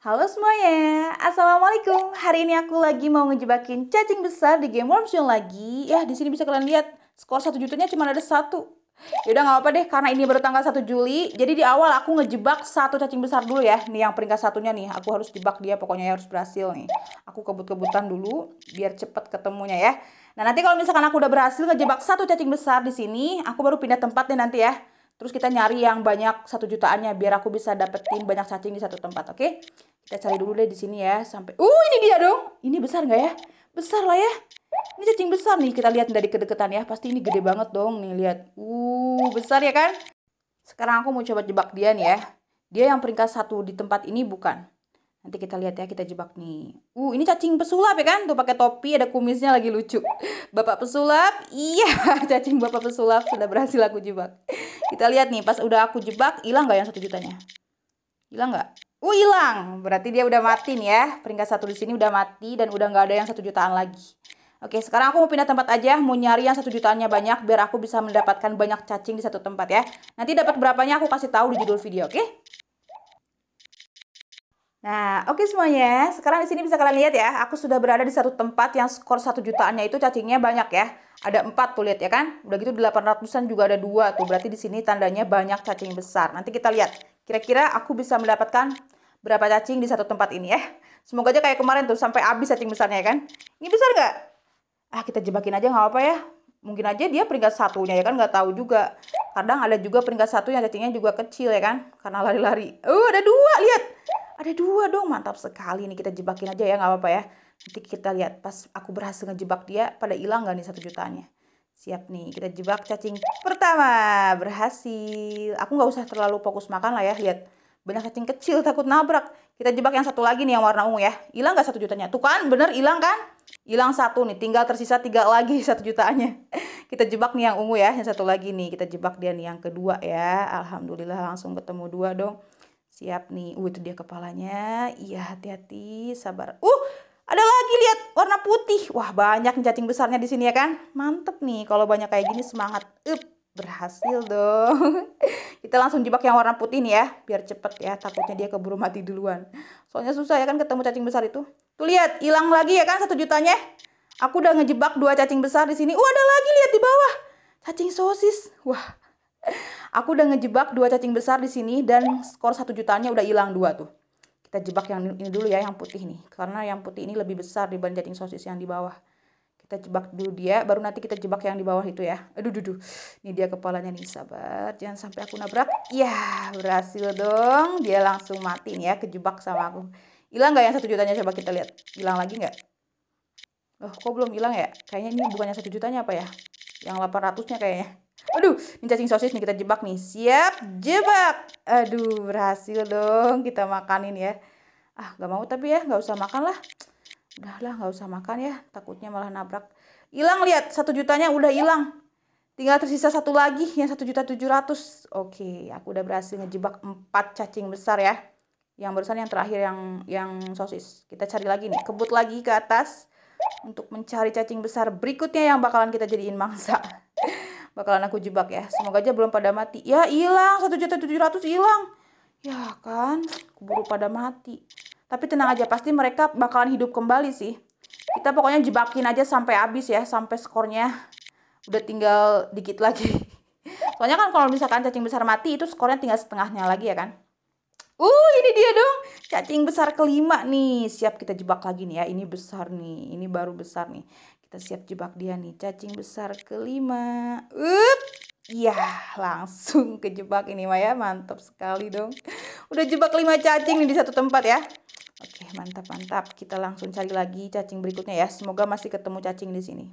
Halo semuanya, Assalamualaikum. Hari ini aku lagi mau ngejebakin cacing besar di game worms yang lagi. Ya, di sini bisa kalian lihat skor satu jutanya cuma ada satu. Yaudah nggak apa-apa deh, karena ini baru tanggal 1 Juli. Jadi di awal aku ngejebak satu cacing besar dulu ya. Nih yang peringkat satunya nih, aku harus jebak dia, pokoknya ya harus berhasil nih. Aku kebut-kebutan dulu, biar cepet ketemunya ya. Nah nanti kalau misalkan aku udah berhasil ngejebak satu cacing besar di sini, aku baru pindah tempat nih nanti ya. Terus kita nyari yang banyak satu jutaannya biar aku bisa dapetin banyak cacing di satu tempat, oke? Okay? Kita cari dulu deh di sini ya sampai. Uh, ini dia dong. Ini besar nggak ya? Besar lah ya. Ini cacing besar nih. Kita lihat dari kedekatan ya. Pasti ini gede banget dong. Nih lihat. Uh, besar ya kan? Sekarang aku mau coba jebak dia nih ya. Dia yang peringkat satu di tempat ini bukan. Nanti kita lihat ya, kita jebak nih. Uh, ini cacing pesulap ya kan? Tuh pakai topi, ada kumisnya lagi lucu. Bapak pesulap, iya cacing bapak pesulap sudah berhasil aku jebak. Kita lihat nih, pas udah aku jebak, hilang nggak yang satu jutanya? Hilang nggak? Uh, hilang. Berarti dia udah mati nih ya. Peringkat satu di sini udah mati dan udah nggak ada yang satu jutaan lagi. Oke, sekarang aku mau pindah tempat aja, mau nyari yang satu jutaannya banyak biar aku bisa mendapatkan banyak cacing di satu tempat ya. Nanti dapat berapanya aku kasih tahu di judul video, oke? Okay? Nah, oke okay semuanya. Sekarang di sini bisa kalian lihat ya, aku sudah berada di satu tempat yang skor satu jutaannya itu cacingnya banyak ya. Ada empat tuh lihat ya kan. Udah gitu 800-an juga ada dua tuh. Berarti di sini tandanya banyak cacing besar. Nanti kita lihat kira-kira aku bisa mendapatkan berapa cacing di satu tempat ini ya. Semoga aja kayak kemarin tuh sampai habis cacing besarnya ya kan. Ini besar nggak? Ah, kita jebakin aja nggak apa-apa ya. Mungkin aja dia peringkat satunya ya kan nggak tahu juga. Kadang ada juga peringkat satu yang cacingnya juga kecil ya kan karena lari-lari. Oh, ada dua, lihat ada dua dong, mantap sekali nih kita jebakin aja ya nggak apa-apa ya. Nanti kita lihat pas aku berhasil ngejebak dia pada hilang nggak nih satu jutaannya. Siap nih, kita jebak cacing pertama. Berhasil. Aku nggak usah terlalu fokus makan lah ya. Lihat, benar cacing kecil takut nabrak. Kita jebak yang satu lagi nih yang warna ungu ya. Hilang nggak satu jutanya? Tuh kan, bener hilang kan? Hilang satu nih, tinggal tersisa tiga lagi satu jutaannya. Kita jebak nih yang ungu ya, yang satu lagi nih. Kita jebak dia nih yang kedua ya. Alhamdulillah langsung ketemu dua dong. Siap nih. Uh, itu dia kepalanya. Iya, hati-hati, sabar. Uh, ada lagi lihat warna putih. Wah, banyak cacing besarnya di sini ya kan? Mantep nih kalau banyak kayak gini semangat. Up, berhasil dong. Kita langsung jebak yang warna putih nih ya, biar cepet ya. Takutnya dia keburu mati duluan. Soalnya susah ya kan ketemu cacing besar itu. Tuh lihat, hilang lagi ya kan satu jutanya. Aku udah ngejebak dua cacing besar di sini. Uh, ada lagi lihat di bawah. Cacing sosis. Wah, Aku udah ngejebak dua cacing besar di sini dan skor satu jutanya udah hilang dua tuh. Kita jebak yang ini dulu ya, yang putih nih. Karena yang putih ini lebih besar dibanding cacing sosis yang di bawah. Kita jebak dulu dia, baru nanti kita jebak yang di bawah itu ya. Aduh, duh, duh. Ini dia kepalanya nih, sahabat. Jangan sampai aku nabrak. Ya, berhasil dong. Dia langsung mati nih ya, kejebak sama aku. Hilang gak yang satu jutanya? Coba kita lihat. Hilang lagi gak? Loh, kok belum hilang ya? Kayaknya ini bukannya satu jutanya apa ya? Yang 800-nya kayaknya. Aduh, ini cacing sosis nih kita jebak nih. Siap, jebak. Aduh, berhasil dong kita makanin ya. Ah, gak mau tapi ya, gak usah makan lah. Udahlah, gak usah makan ya. Takutnya malah nabrak. Hilang lihat, satu jutanya udah hilang. Tinggal tersisa satu lagi yang satu juta tujuh ratus. Oke, aku udah berhasil ngejebak empat cacing besar ya. Yang barusan yang terakhir yang yang sosis. Kita cari lagi nih, kebut lagi ke atas untuk mencari cacing besar berikutnya yang bakalan kita jadiin mangsa bakalan aku jebak ya. Semoga aja belum pada mati. Ya hilang, satu juta tujuh ratus hilang. Ya kan, keburu pada mati. Tapi tenang aja, pasti mereka bakalan hidup kembali sih. Kita pokoknya jebakin aja sampai habis ya, sampai skornya udah tinggal dikit lagi. Soalnya kan kalau misalkan cacing besar mati itu skornya tinggal setengahnya lagi ya kan. Uh, ini dia dong. Cacing besar kelima nih. Siap kita jebak lagi nih ya. Ini besar nih. Ini baru besar nih. Kita siap jebak dia nih. Cacing besar kelima. Up! ya langsung kejebak ini Maya. Mantap sekali dong. Udah jebak lima cacing nih di satu tempat ya. Oke, mantap mantap. Kita langsung cari lagi cacing berikutnya ya. Semoga masih ketemu cacing di sini.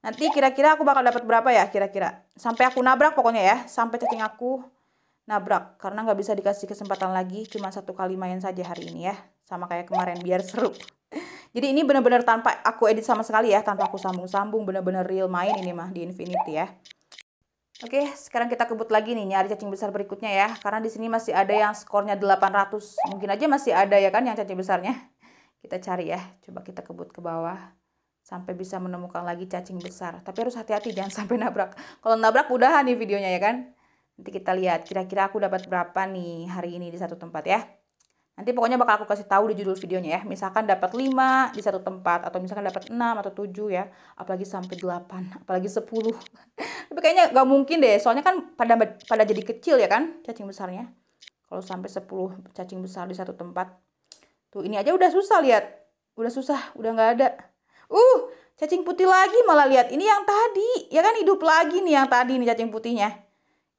Nanti kira-kira aku bakal dapat berapa ya kira-kira. Sampai aku nabrak pokoknya ya. Sampai cacing aku nabrak. Karena nggak bisa dikasih kesempatan lagi. Cuma satu kali main saja hari ini ya. Sama kayak kemarin biar seru. Jadi ini benar-benar tanpa aku edit sama sekali ya, tanpa aku sambung-sambung, benar-benar real main ini mah di Infinity ya. Oke, sekarang kita kebut lagi nih nyari cacing besar berikutnya ya. Karena di sini masih ada yang skornya 800. Mungkin aja masih ada ya kan yang cacing besarnya. Kita cari ya. Coba kita kebut ke bawah sampai bisa menemukan lagi cacing besar. Tapi harus hati-hati jangan sampai nabrak. Kalau nabrak udahan nih videonya ya kan. Nanti kita lihat kira-kira aku dapat berapa nih hari ini di satu tempat ya. Nanti pokoknya bakal aku kasih tahu di judul videonya ya. Misalkan dapat 5 di satu tempat atau misalkan dapat 6 atau 7 ya, apalagi sampai 8, apalagi 10. Tapi kayaknya nggak mungkin deh, soalnya kan pada pada jadi kecil ya kan cacing besarnya. Kalau sampai 10 cacing besar di satu tempat. Tuh, ini aja udah susah lihat. Udah susah, udah nggak ada. Uh, cacing putih lagi malah lihat. Ini yang tadi, ya kan hidup lagi nih yang tadi nih cacing putihnya.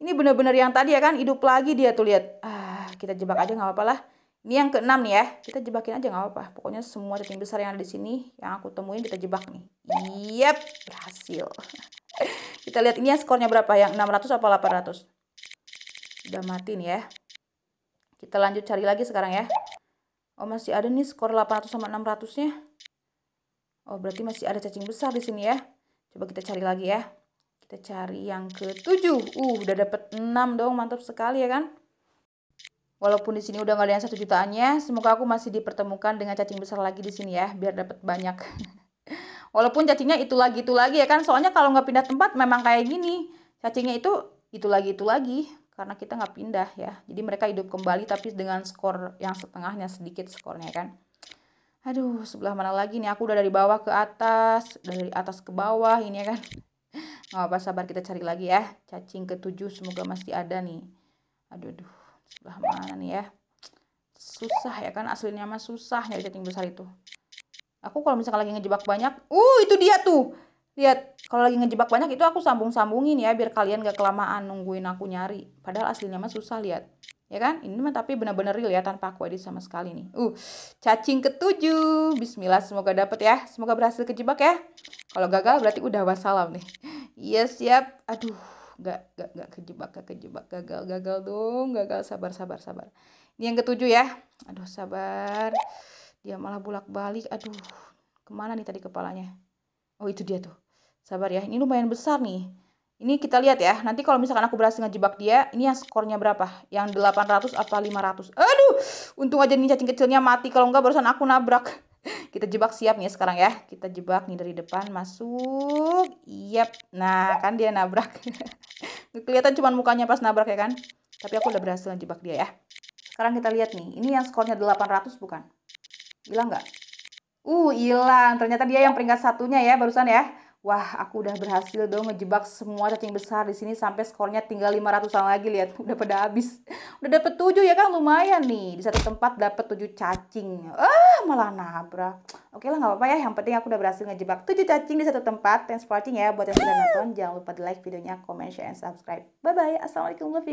Ini bener-bener yang tadi ya kan hidup lagi dia tuh lihat. Ah, kita jebak aja nggak apa-apa lah ini yang keenam nih ya. Kita jebakin aja nggak apa-apa. Pokoknya semua cacing besar yang ada di sini yang aku temuin kita jebak nih. Yep, berhasil. kita lihat ini ya skornya berapa yang 600 apa 800. Udah mati nih ya. Kita lanjut cari lagi sekarang ya. Oh, masih ada nih skor 800 sama 600-nya. Oh, berarti masih ada cacing besar di sini ya. Coba kita cari lagi ya. Kita cari yang ketujuh. Uh, udah dapet 6 dong. Mantap sekali ya kan. Walaupun di sini udah nggak ada yang satu jutaannya, semoga aku masih dipertemukan dengan cacing besar lagi di sini ya, biar dapat banyak. Walaupun cacingnya itu lagi itu lagi ya kan, soalnya kalau nggak pindah tempat memang kayak gini, cacingnya itu itu lagi itu lagi, karena kita nggak pindah ya. Jadi mereka hidup kembali tapi dengan skor yang setengahnya sedikit skornya kan. Aduh, sebelah mana lagi nih? Aku udah dari bawah ke atas, dari atas ke bawah ini ya kan. Nggak apa sabar kita cari lagi ya. Cacing ketujuh semoga masih ada nih. Aduh, aduh. Lah mana nih ya? Susah ya kan aslinya mah susah nyari cacing besar itu. Aku kalau misalkan lagi ngejebak banyak, uh itu dia tuh. Lihat, kalau lagi ngejebak banyak itu aku sambung-sambungin ya biar kalian gak kelamaan nungguin aku nyari. Padahal aslinya mah susah lihat. Ya kan? Ini mah tapi benar-benar real ya tanpa aku edit sama sekali nih. Uh, cacing ketujuh. Bismillah semoga dapet ya. Semoga berhasil kejebak ya. Kalau gagal berarti udah wassalam nih. Iya yes, siap. Aduh, gak gak gak kejebak gak kejebak gagal gagal dong gagal sabar sabar sabar ini yang ketujuh ya aduh sabar dia malah bolak balik aduh kemana nih tadi kepalanya oh itu dia tuh sabar ya ini lumayan besar nih ini kita lihat ya nanti kalau misalkan aku berhasil ngejebak dia ini yang skornya berapa yang 800 apa 500 aduh untung aja nih cacing kecilnya mati kalau enggak barusan aku nabrak kita jebak siap nih sekarang ya kita jebak nih dari depan masuk yep nah kan dia nabrak kelihatan cuma mukanya pas nabrak ya kan tapi aku udah berhasil jebak dia ya sekarang kita lihat nih ini yang skornya 800 bukan hilang nggak uh hilang ternyata dia yang peringkat satunya ya barusan ya Wah, aku udah berhasil dong ngejebak semua cacing besar di sini sampai skornya tinggal 500-an lagi lihat. Udah pada habis. Udah dapet 7 ya kan lumayan nih. Di satu tempat dapet 7 cacing. Ah, malah nabrak. Oke lah, nggak apa-apa ya. Yang penting aku udah berhasil ngejebak 7 cacing di satu tempat. Thanks for watching ya. Buat yang sudah nonton, jangan lupa di like videonya, comment, share, and subscribe. Bye-bye. Assalamualaikum.